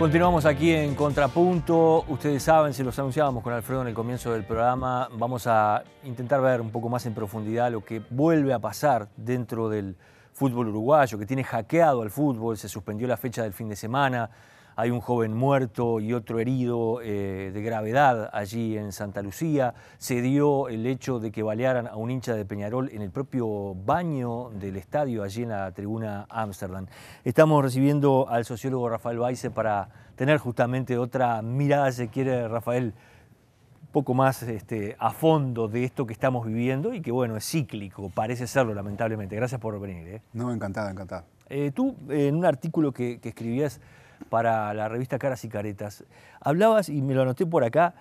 Continuamos aquí en Contrapunto. Ustedes saben, se los anunciábamos con Alfredo en el comienzo del programa, vamos a intentar ver un poco más en profundidad lo que vuelve a pasar dentro del fútbol uruguayo, que tiene hackeado al fútbol, se suspendió la fecha del fin de semana, hay un joven muerto y otro herido eh, de gravedad allí en Santa Lucía. Se dio el hecho de que balearan a un hincha de Peñarol en el propio baño del estadio, allí en la tribuna Ámsterdam. Estamos recibiendo al sociólogo Rafael Baise para tener justamente otra mirada, se quiere, Rafael, un poco más este, a fondo de esto que estamos viviendo y que, bueno, es cíclico, parece serlo, lamentablemente. Gracias por venir. ¿eh? No, encantada, encantada. Eh, tú, en un artículo que, que escribías, para la revista Caras y Caretas. Hablabas, y me lo anoté por acá,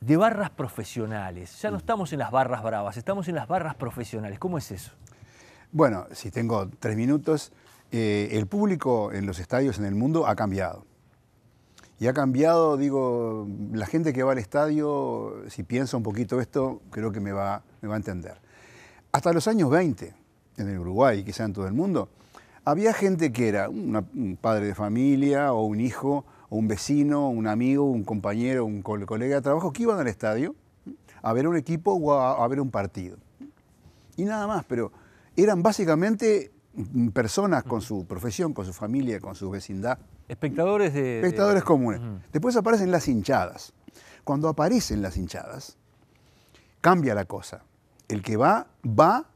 de barras profesionales. Ya no estamos en las barras bravas, estamos en las barras profesionales. ¿Cómo es eso? Bueno, si tengo tres minutos, eh, el público en los estadios en el mundo ha cambiado. Y ha cambiado, digo, la gente que va al estadio, si piensa un poquito esto, creo que me va, me va a entender. Hasta los años 20, en el Uruguay y quizá en todo el mundo, había gente que era un padre de familia o un hijo o un vecino, un amigo, un compañero, un colega de trabajo que iban al estadio a ver un equipo o a, ver un partido. Y nada más, pero eran básicamente mm, personas con su profesión, con su familia, con su vecindad. Espectadores de... Espectadores comunes. Después aparecen las hinchadas. Cuando aparecen las hinchadas, cambia la cosa. El que va, va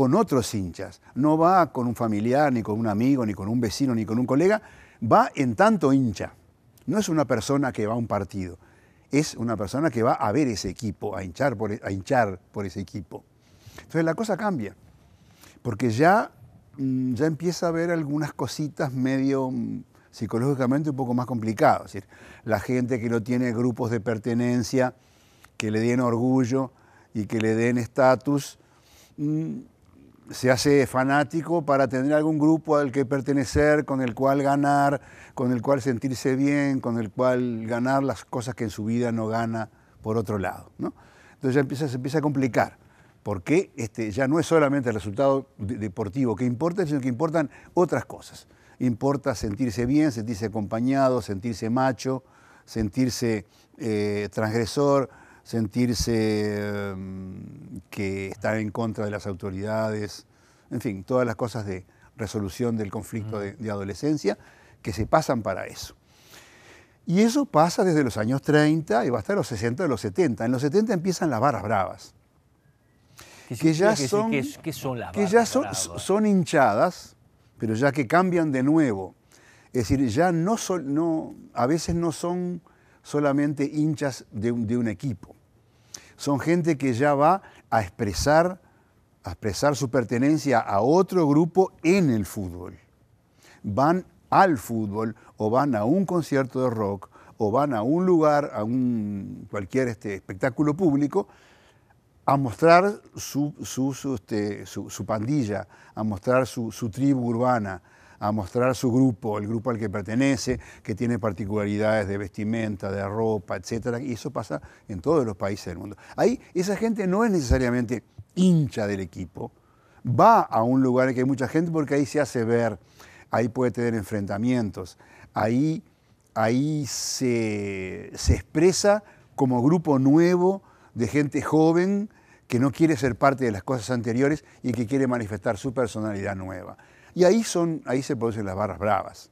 con otros hinchas, no va con un familiar, ni con un amigo, ni con un vecino, ni con un colega, va en tanto hincha. No es una persona que va a un partido, es una persona que va a ver ese equipo, a hinchar por, e, a hinchar por ese equipo. Entonces la cosa cambia, porque ya, mm, ya empieza a haber algunas cositas medio mm, psicológicamente un poco más complicadas. decir, la gente que no tiene grupos de pertenencia, que le den orgullo y que le den estatus, mm, se hace fanático para tener algún grupo al que pertenecer, con el cual ganar, con el cual sentirse bien, con el cual ganar las cosas que en su vida no gana por otro lado. Entonces ya empieza, se empieza a complicar, porque este, ya no es solamente el resultado deportivo que importa, sino que importan otras cosas. Importa sentirse bien, sentirse acompañado, sentirse macho, sentirse eh, transgresor, sentirse em, que están en contra de las autoridades, en fin, todas las cosas de resolución del conflicto de, adolescencia que se pasan para eso. Y eso pasa desde los años 30 y va hasta los 60 los 70. En los 70 empiezan las barras bravas. Que, ya, son, las barras ya son, son hinchadas, pero ya que cambian de nuevo. Es decir, ya no, son, no a veces no son solamente hinchas de un, equipo. Son gente que ya va a expresar, expresar su pertenencia a otro grupo en el fútbol. Van al fútbol o van a un concierto de rock o van a un lugar, a un, cualquier este, espectáculo público, a mostrar su este, pandilla, a mostrar su, tribu urbana, a mostrar su grupo, el grupo al que pertenece, que tiene particularidades de vestimenta, de ropa, etcétera, Y eso pasa en todos los países del mundo. Ahí esa gente no es necesariamente hincha del equipo, va a un lugar en que hay mucha gente porque ahí se hace ver, ahí puede tener enfrentamientos, ahí, ahí se expresa como grupo nuevo de gente joven que no quiere ser parte de las cosas anteriores y que quiere manifestar su personalidad nueva. Y ahí, son, ahí se producen las barras bravas.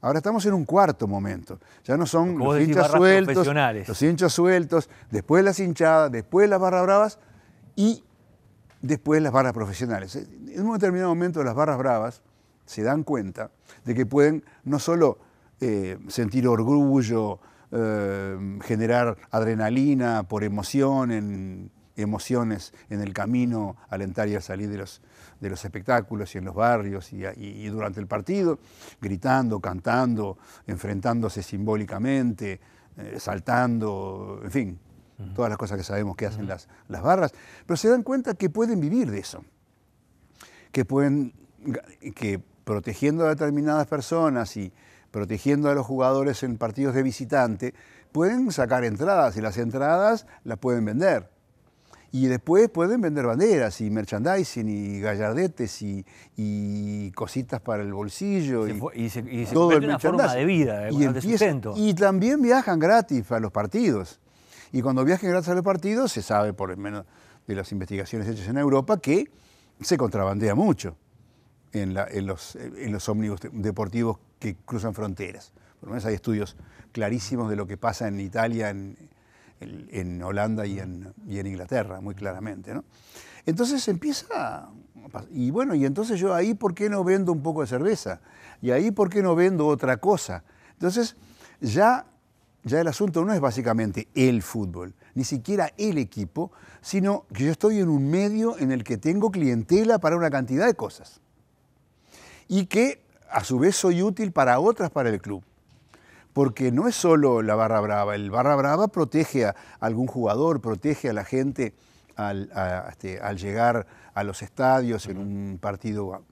Ahora estamos en un cuarto momento. Ya no son los hinchas sueltos, los hinchas sueltos, después las hinchadas, después las barras bravas y después las barras profesionales. En un determinado momento las barras bravas se dan cuenta de que pueden no solo eh, sentir orgullo, eh, generar adrenalina por emoción, en, emociones en el camino, alentar y al salir de los, de los espectáculos y en los barrios y, durante el partido, gritando, cantando, enfrentándose simbólicamente, eh, saltando, en fin, todas las cosas que sabemos que hacen las, las barras, pero se dan cuenta que pueden vivir de eso, que pueden, que protegiendo a determinadas personas y protegiendo a los jugadores en partidos de visitante, pueden sacar entradas y las entradas las pueden vender. Y después pueden vender banderas y merchandising y gallardetes y, cositas para el bolsillo. y, se, todo una forma de vida, eh, y, y también viajan gratis a los partidos. Y cuando viajan gratis a los partidos, se sabe, por lo menos de las investigaciones hechas en Europa, que se contrabandea mucho en, los, en los ómnibus deportivos que cruzan fronteras. Por lo menos hay estudios clarísimos de lo que pasa en Italia, en, en Holanda y en, Inglaterra, muy claramente. Entonces empieza, y bueno, y entonces yo ahí, ¿por qué no vendo un poco de cerveza? Y ahí, ¿por qué no vendo otra cosa? Entonces, ya, ya el asunto no es básicamente el fútbol, ni siquiera el equipo, sino que yo estoy en un medio en el que tengo clientela para una cantidad de cosas. Y que a su vez soy útil para otras para el club porque no es solo la barra brava, el barra brava protege a algún jugador, protege a la gente al, este, llegar a los estadios en un partido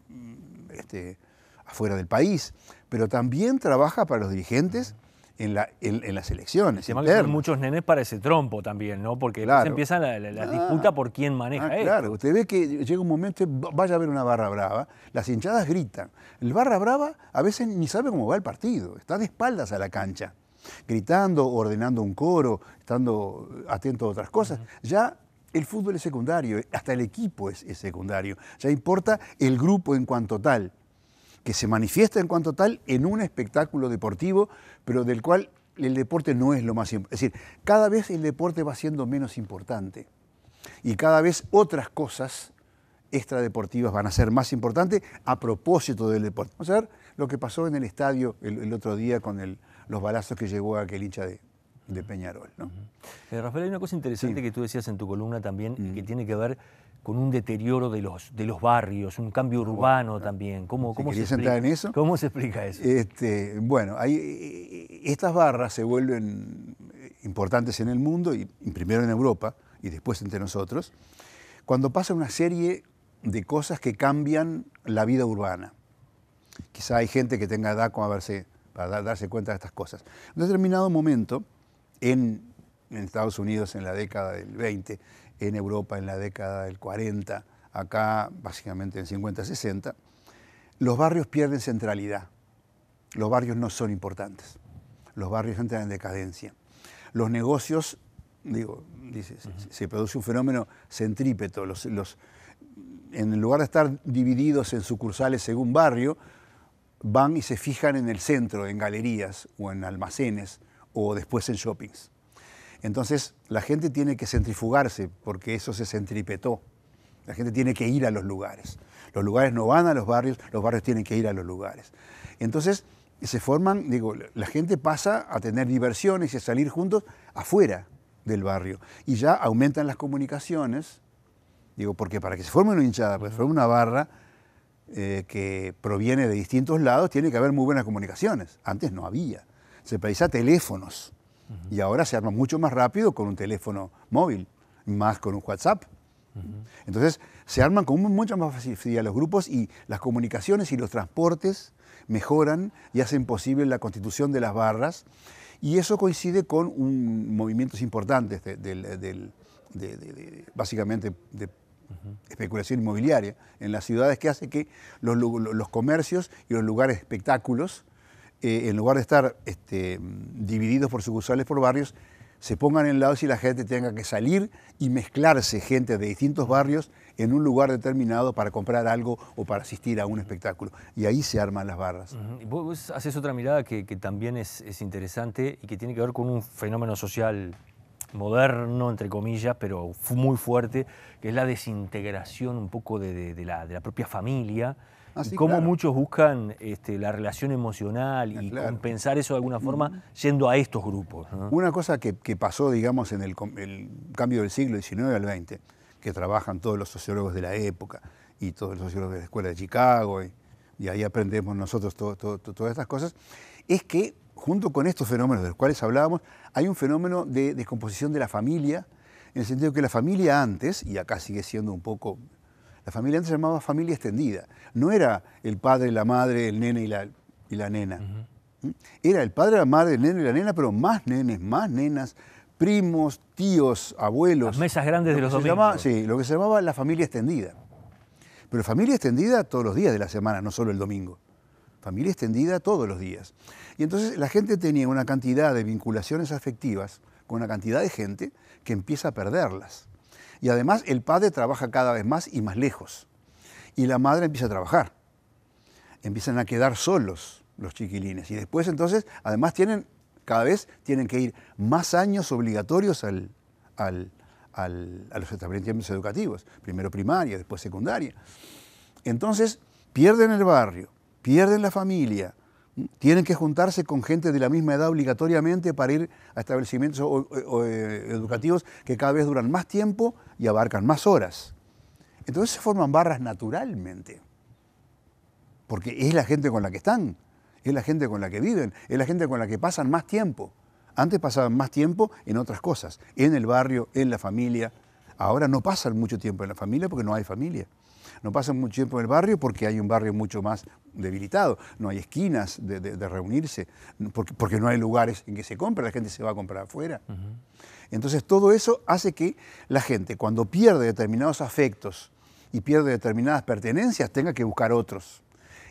este, afuera del país, pero también trabaja para los dirigentes en, la, en, las elecciones. Hay muchos nenes para ese trompo también, ¿no? Porque claro. empieza la, ah. disputa por quién maneja ah, Claro, usted ve que llega un momento, vaya a ver una barra brava, las hinchadas gritan. El barra brava a veces ni sabe cómo va el partido, está de espaldas a la cancha, gritando, ordenando un coro, estando atento a otras cosas. Ya el fútbol es secundario, hasta el equipo es, es secundario, ya importa el grupo en cuanto tal que se manifiesta en cuanto tal en un espectáculo deportivo, pero del cual el deporte no es lo más importante. Es decir, cada vez el deporte va siendo menos importante y cada vez otras cosas extradeportivas van a ser más importantes a propósito del deporte. Vamos a ver lo que pasó en el estadio el, otro día con los balazos que llegó aquel hincha de, Peñarol. ¿no? Eh, Rafael, hay una cosa interesante que tú decías en tu columna también, mm. que tiene que ver con un deterioro de los, de los barrios, un cambio urbano también. ¿Cómo, cómo se explica, en eso? ¿Cómo se explica eso? Este, bueno, hay, estas barras se vuelven importantes en el mundo, y primero en Europa y después entre nosotros, cuando pasa una serie de cosas que cambian la vida urbana. Quizá hay gente que tenga edad como a verse, para darse cuenta de estas cosas. En determinado momento, en Estados Unidos en la década del 20, en Europa en la década del 40, acá básicamente en 50-60, los barrios pierden centralidad. Los barrios no son importantes. Los barrios entran en decadencia. Los negocios, digo, se produce un fenómeno centrípeto. los, en lugar de estar divididos en sucursales según barrio, van y se fijan en el centro, en galerías o en almacenes o después en shoppings. Entonces la gente tiene que centrifugarse porque eso se centripetó. La gente tiene que ir a los lugares. Los lugares no van a los barrios, los barrios tienen que ir a los lugares. Entonces se forman, digo, la gente pasa a tener diversiones y a salir juntos afuera del barrio. Y ya aumentan las comunicaciones, digo, porque para que se forme una hinchada, para que se forme una barra eh, que proviene de distintos lados, tiene que haber muy buenas comunicaciones. Antes no había. Se precisa teléfonos y ahora se arma mucho más rápido con un teléfono móvil, más con un WhatsApp. Entonces se arman con mucha más facilidad los grupos y las comunicaciones y los transportes mejoran y hacen posible la constitución de las barras. Y eso coincide con movimientos importantes, de, básicamente de especulación inmobiliaria en las ciudades que hace que los, los, comercios y los lugares espectáculos eh, en lugar de estar este, divididos por sucursales, por barrios, se pongan en lado si la gente tenga que salir y mezclarse gente de distintos barrios en un lugar determinado para comprar algo o para asistir a un espectáculo. Y ahí se arman las barras. Vos haces otra mirada que, también es, interesante y que tiene que ver con un fenómeno social moderno, entre comillas, pero muy fuerte, que es la desintegración un poco de, la, propia familia. Ah, cómo muchos buscan este, la relación emocional ah, y compensar eso de alguna mm. forma yendo a estos grupos. Una cosa que, pasó, digamos, en el, cambio del siglo XIX al XX, que trabajan todos los sociólogos de la época y todos los sociólogos de la Escuela de Chicago, y, ahí aprendemos nosotros todas estas cosas, es que junto con estos fenómenos de los cuales hablábamos, hay un fenómeno de descomposición de la familia, en el sentido que la familia antes, y acá sigue siendo un poco, la familia antes se llamaba familia extendida, no era el padre, la madre, el nene y la, y la nena. ¿Mm? Era el padre, la madre, el nene y la nena, pero más nenes, más nenas, primos, tíos, abuelos. mesas grandes de los domingos. sí, lo que se llamaba la familia extendida. Pero familia extendida todos los días de la semana, no solo el domingo familia extendida todos los días. Y entonces la gente tenía una cantidad de vinculaciones afectivas con una cantidad de gente que empieza a perderlas. Y además el padre trabaja cada vez más y más lejos. Y la madre empieza a trabajar. Empiezan a quedar solos los chiquilines. Y después entonces, además tienen, cada vez tienen que ir más años obligatorios al, a los establecimientos educativos. Primero primaria, después secundaria. Entonces pierden el barrio, pierden la familia, tienen que juntarse con gente de la misma edad obligatoriamente para ir a establecimientos eh, educativos que cada vez duran más tiempo y abarcan más horas. Entonces se forman barras naturalmente, porque es la gente con la que están, es la gente con la que viven, es la gente con la que pasan más tiempo. Antes pasaban más tiempo en otras cosas, en el barrio, en la familia. Ahora no pasan mucho tiempo en la familia porque no hay familia no pasan mucho tiempo en el barrio porque hay un barrio mucho más debilitado, no hay esquinas de, reunirse, porque, no hay lugares en que se compra, la gente se va a comprar afuera. Entonces todo eso hace que la gente cuando pierde determinados afectos y pierde determinadas pertenencias tenga que buscar otros.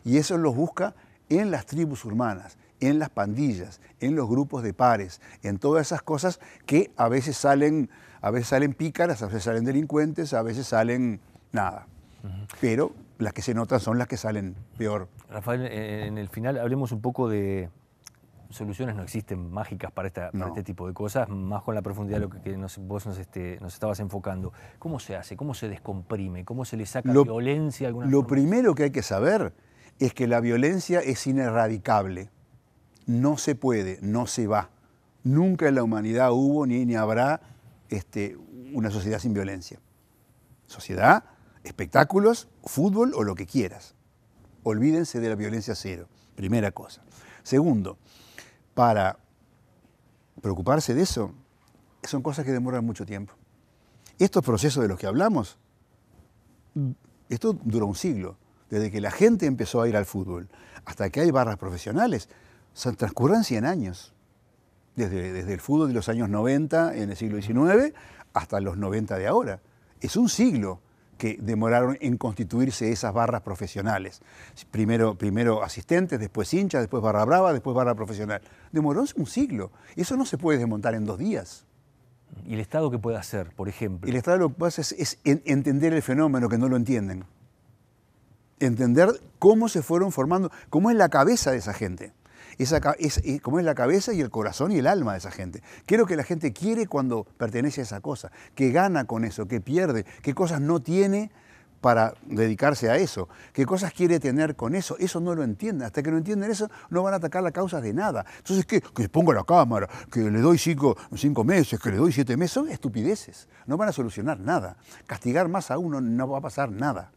Y eso los busca en las tribus urbanas, en las pandillas, en los grupos de pares, en todas esas cosas que a veces salen, a veces salen pícaras, a veces salen delincuentes, a veces salen nada pero las que se notan son las que salen peor. Rafael, eh, en el final hablemos un poco de soluciones, no existen mágicas para, este tipo de cosas, más con la profundidad de lo que, vos este, nos, estabas enfocando. ¿Cómo se hace? ¿Cómo se descomprime? ¿Cómo se le saca violencia violencia? Alguna lo primero que hay que saber es que la violencia es inerradicable. No se puede, no se va. Nunca en la humanidad hubo ni, ni habrá este, una sociedad sin violencia. Sociedad espectáculos, fútbol o lo que quieras. Olvídense de la violencia cero, primera cosa. Segundo, para preocuparse de eso, son cosas que demoran mucho tiempo. Estos procesos de los que hablamos, esto duró un siglo, desde que la gente empezó a ir al fútbol hasta que hay barras profesionales, transcurren 100 años, desde, desde el fútbol de los años 90 en el siglo XIX hasta los 90 de ahora. Es un siglo que demoraron en constituirse esas barras profesionales. Primero, primero asistentes, después hinchas, después barra brava, después barra profesional. Demoró un siglo. Eso no se puede desmontar en dos días. ¿Y el Estado qué puede hacer, por ejemplo? El Estado lo que puede es, es entender el fenómeno, que no lo entienden. Entender cómo se fueron formando, cómo es la cabeza de esa gente es, eh, como es la cabeza y el corazón y el alma de esa gente. ¿Qué es lo que la gente quiere cuando pertenece a esa cosa? ¿Qué gana con eso? ¿Qué pierde? ¿Qué cosas no tiene para dedicarse a eso? ¿Qué cosas quiere tener con eso? Eso no lo entienden. Hasta que no entienden eso, no van a atacar la causa de nada. Entonces, ¿qué? Que pongo la cámara, que le doy cinco, meses, que le doy siete meses. Son estupideces. No van a solucionar nada. Castigar más a uno no va a pasar nada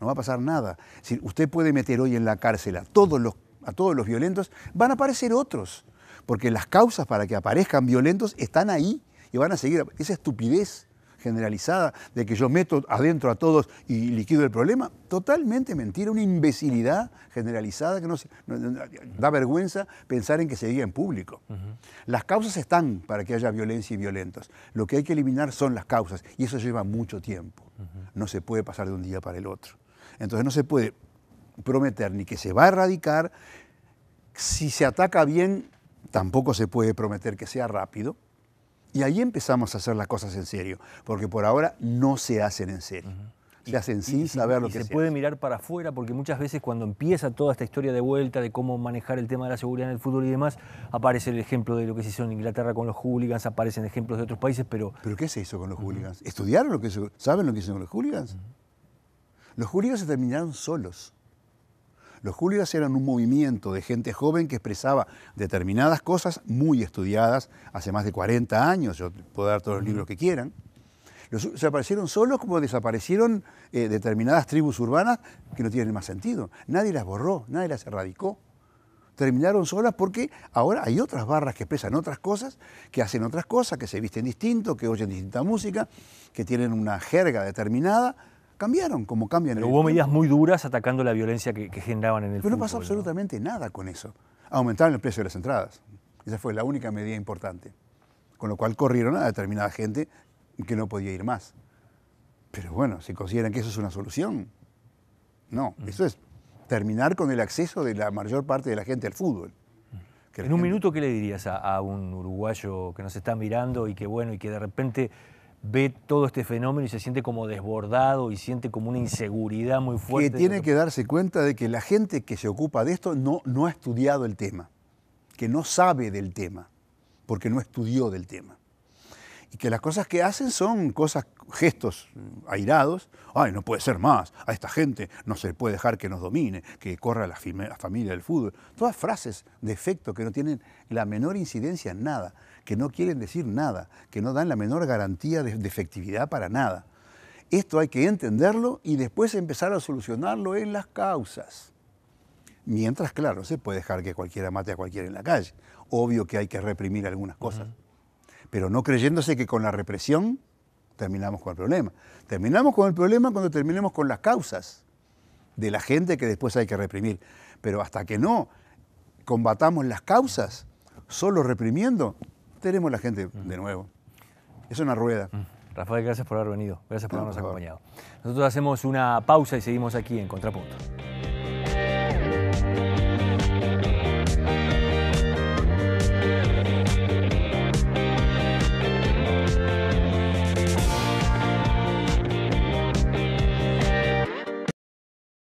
no va a pasar nada. Si usted puede meter hoy en la cárcel a todos los a todos los violentos, van a aparecer otros, porque las causas para que aparezcan violentos están ahí y van a seguir. Esa estupidez generalizada de que yo meto adentro a todos y liquido el problema, totalmente mentira, una imbecilidad generalizada que no, da vergüenza pensar en que se diga en público. Las causas están para que haya violencia y violentos. Lo que hay que eliminar son las causas y eso lleva mucho tiempo. No se puede pasar de un día para el otro. Entonces no se puede prometer ni que se va a erradicar. Si se ataca bien, tampoco se puede prometer que sea rápido. Y ahí empezamos a hacer las cosas en serio, porque por ahora no se hacen en serio. Se hacen sin saber lo que se, se puede mirar para afuera, porque muchas veces cuando empieza toda esta historia de vuelta de cómo manejar el tema de la seguridad en el fútbol y demás, aparece el ejemplo de lo que se hizo en Inglaterra con los hooligans, aparecen ejemplos de otros países, pero... ¿Pero qué se hizo con los hooligans? ¿Estudiaron lo que se... ¿Saben lo que hicieron los hooligans? Los hooligans se terminaron solos. Los Julias eran un movimiento de gente joven que expresaba determinadas cosas muy estudiadas hace más de 40 años. Yo puedo dar todos los libros que quieran. Los, aparecieron solos como desaparecieron eh, determinadas tribus urbanas que no tienen más sentido. Nadie las borró, nadie las erradicó. Terminaron solas porque ahora hay otras barras que expresan otras cosas, que hacen otras cosas, que se visten distinto, que oyen distinta música, que tienen una jerga determinada cambiaron, como cambian. Pero hubo medidas muy duras atacando la violencia que, generaban en el Pero no pasó absolutamente nada con eso. Aumentaron el precio de las entradas. Esa fue la única medida importante. Con lo cual corrieron a determinada gente que no podía ir más. Pero bueno, si consideran que eso es una solución, no, mm. eso es terminar con el acceso de la mayor parte de la gente al fútbol. en un minuto, ¿qué le dirías a, a un uruguayo que nos está mirando y que bueno, y que de repente ve todo este fenómeno y se siente como desbordado y siente como una inseguridad muy fuerte. Que tiene que darse cuenta de que la gente que se ocupa de esto no, no ha estudiado el tema, que no sabe del tema, porque no estudió del tema y que las cosas que hacen son cosas, gestos mm, airados, ay, no puede ser más, a esta gente no se puede dejar que nos domine, que corra la, familia del fútbol, todas frases de efecto que no tienen la menor incidencia en nada, que no quieren decir nada, que no dan la menor garantía de, efectividad para nada. Esto hay que entenderlo y después empezar a solucionarlo en las causas. Mientras, claro, se puede dejar que cualquiera mate a cualquiera en la calle. Obvio que hay que reprimir algunas cosas pero no creyéndose que con la represión terminamos con el problema. Terminamos con el problema cuando terminemos con las causas de la gente que después hay que reprimir. Pero hasta que no combatamos las causas, solo reprimiendo, tenemos la gente mm. de nuevo. Es una rueda. Mm. Rafael, gracias por haber venido, gracias por habernos acompañado. Nosotros hacemos una pausa y seguimos aquí en Contrapunto.